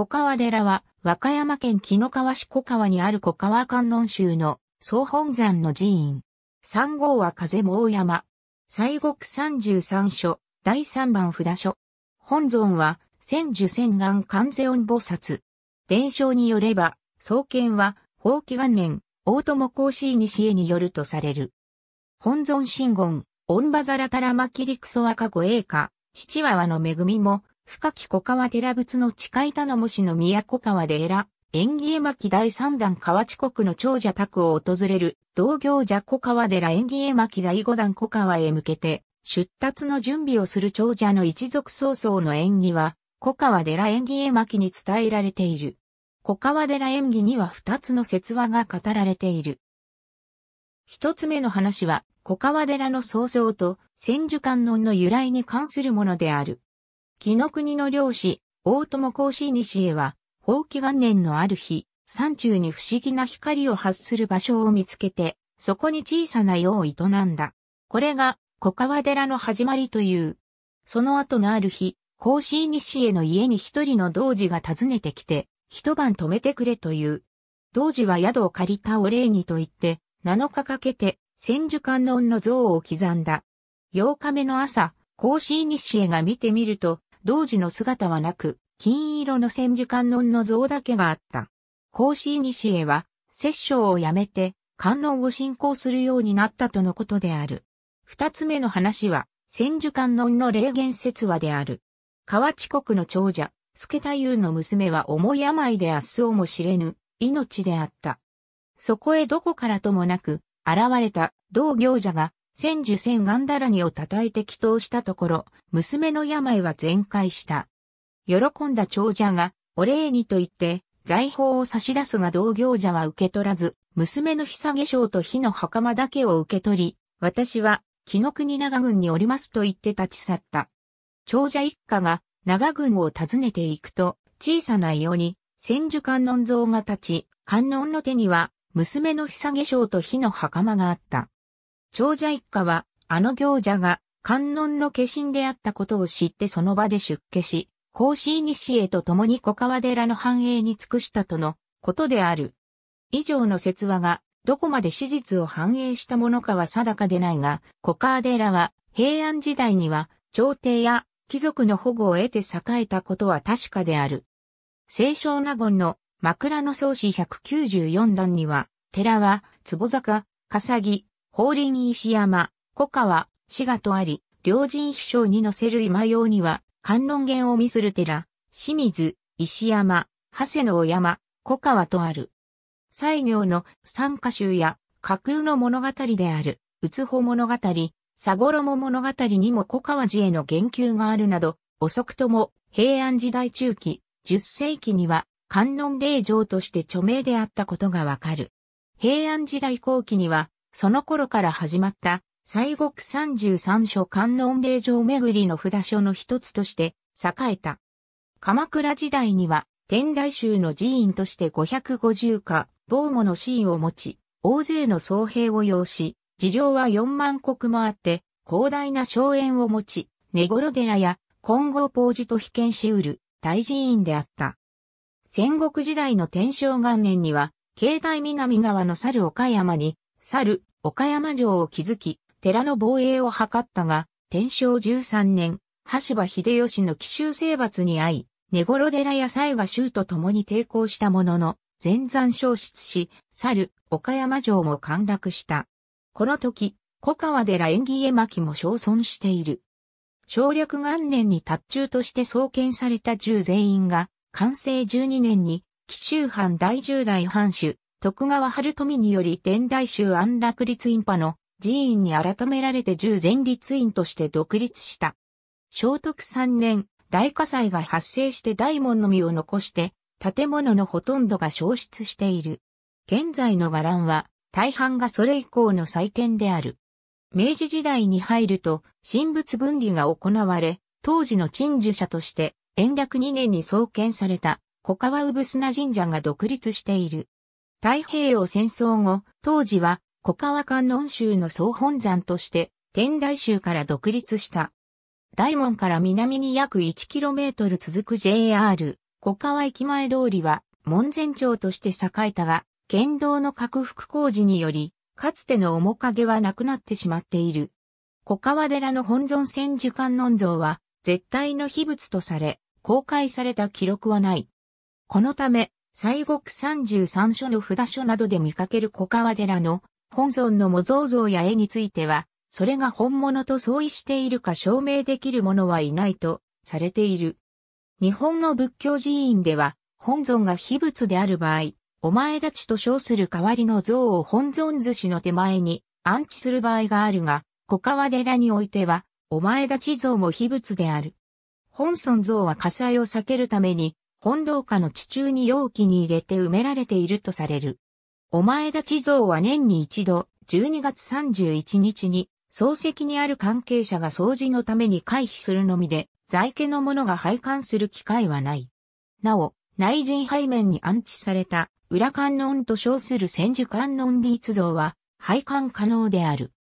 小川寺は、和歌山県紀の川市小川にある小川観音宗の総本山の寺院。三号は風も大山。西国三十三所、第三番札所。本尊は、千樹千眼観世音菩薩。伝承によれば、創建は、宝器元年、大友孔子西へによるとされる。本尊神言、御馬皿たらまきりくそ赤子栄華、父は和の恵みも、深き小川寺仏の近い頼もしの宮古川で偉、縁起絵巻第三弾河内国の長者宅を訪れる、同行者小川寺縁起絵巻第五弾小川へ向けて、出立の準備をする長者の一族曹操の縁起は、小川寺縁起絵巻に伝えられている。小川寺縁起には二つの説話が語られている。一つ目の話は、小川寺の創造と千手観音の由来に関するものである。木の国の漁師、大友孔子西へは、放棄元年のある日、山中に不思議な光を発する場所を見つけて、そこに小さな世を営んだ。これが、小川寺の始まりという。その後のある日、孔子西への家に一人の童子が訪ねてきて、一晩泊めてくれという。童子は宿を借りたお礼にと言って、7日かけて、千手観音の像を刻んだ。8日目の朝、孔子西へが見てみると、同時の姿はなく、金色の千手観音の像だけがあった。孔子西へは、摂政をやめて、観音を信仰するようになったとのことである。二つ目の話は、千手観音の霊言説話である。河内国の長者、助太夫の娘は重い病で明日をも知れぬ、命であった。そこへどこからともなく、現れた同行者が千寿千ガンダラニを叩いて祈祷したところ、娘の病は全開した。喜んだ長者が、お礼にと言って、財宝を差し出すが同行者は受け取らず、娘のさげ賞と火の袴だけを受け取り、私は、木の国長軍におりますと言って立ち去った。長者一家が長軍を訪ねていくと、小さな世に、千手観音像が立ち、観音の手には、娘のさげ賞と火の袴があった。長者一家は、あの行者が観音の化身であったことを知ってその場で出家し、甲子西へと共に小川寺の繁栄に尽くしたとのことである。以上の説話が、どこまで史実を反映したものかは定かでないが、小川寺は平安時代には朝廷や貴族の保護を得て栄えたことは確かである。清少納言の枕草子194段には、寺は、壺坂、笠木、法輪石山、古川、滋賀とあり、両人秘書に乗せる今用には、観音源を見する寺、清水、石山、長谷のお山、古川とある。西行の三歌集や架空の物語である、うつほ物語、佐も物語にも古川寺への言及があるなど、遅くとも平安時代中期、10世紀には観音霊場として著名であったことがわかる。平安時代後期にはその頃から始まった西国三十三所観音霊場巡りの札所の一つとして栄えた。鎌倉時代には天台宗の寺院として550家、防護のシーンを持ち、大勢の僧兵を要し、事業は4万国もあって、広大な荘園を持ち、寝頃寺や金剛法寺と被験しうる大寺院であった。戦国時代の天正元年には、境内南側の猿岡山に猿、岡山城を築き、寺の防衛を図ったが、天正13年、橋場秀吉の奇襲征伐に遭い、根頃寺や西賀州と共に抵抗したものの、全山消失し、猿、岡山城も陥落した。この時、小川寺縁起絵巻も焼損している。省略元年に達中として創建された銃全員が、完成12年に、奇襲藩第十代藩主、徳川春富により天台宗安楽立院派の寺院に改められて従前立院として独立した。聖徳三年、大火災が発生して大門のみを残して、建物のほとんどが消失している。現在の伽藍は、大半がそれ以降の再建である。明治時代に入ると、神仏分離が行われ、当時の鎮守者として、延暦2年に創建された、小川産砂神社が独立している。太平洋戦争後、当時は古川観音州の総本山として天台州から独立した。大門から南に約 1km 続く JR 古川駅前通りは門前町として栄えたが、県道の拡幅工事により、かつての面影はなくなってしまっている。古川寺の本尊千手観音像は絶対の秘仏とされ、公開された記録はない。このため、西国三十三所の札所などで見かける小川寺の本尊の模造像や絵については、それが本物と相違しているか証明できる者はいないとされている。日本の仏教寺院では、本尊が秘仏である場合、お前立ちと称する代わりの像を本尊寿司の手前に安置する場合があるが、小川寺においては、お前立ち像も秘仏である。本尊像は火災を避けるために、本堂下の地中に容器に入れて埋められているとされる。お前田地蔵は年に一度、12月31日に、漱石にある関係者が掃除のために回避するのみで、在家の者が拝観する機会はない。なお、内陣背面に安置された、裏観音と称する千手観音立像は、拝観可能である。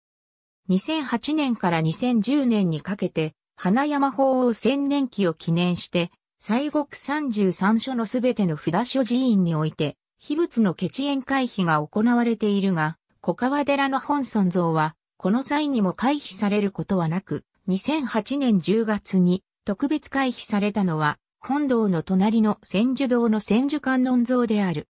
2008年から2010年にかけて、花山法王千年期を記念して、西国33所のすべての札所寺院において、秘仏の血縁回避が行われているが、小川寺の本尊像は、この際にも回避されることはなく、2008年10月に特別回避されたのは、本堂の隣の千住堂の千住観音像である。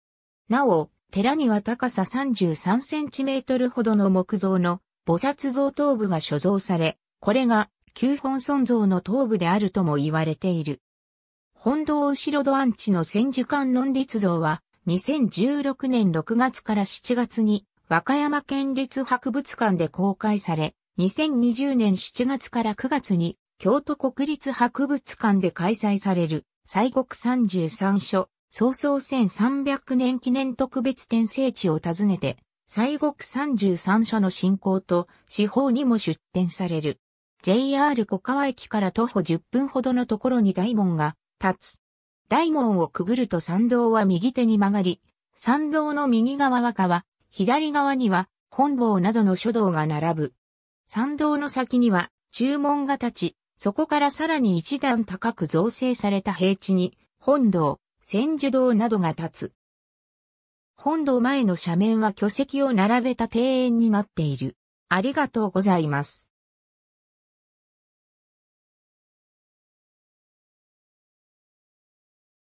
なお、寺には高さ33センチメートルほどの木造の菩薩像頭部が所蔵され、これが旧本尊像の頭部であるとも言われている。本堂後戸安置の千手観音立像は、2016年6月から7月に、和歌山県立博物館で公開され、2020年7月から9月に、京都国立博物館で開催される、西国33所、早々1300年記念特別展聖地を訪ねて、西国33所の進行と四方にも出展される。JR 小川駅から徒歩10分ほどのところに大門が立つ。大門をくぐると参道は右手に曲がり、参道の右側は川、左側には本坊などの書道が並ぶ。参道の先には注文が立ち、そこからさらに一段高く造成された平地に、本堂、千住堂などが立つ。本堂前の斜面は巨石を並べた庭園になっている。ありがとうございます。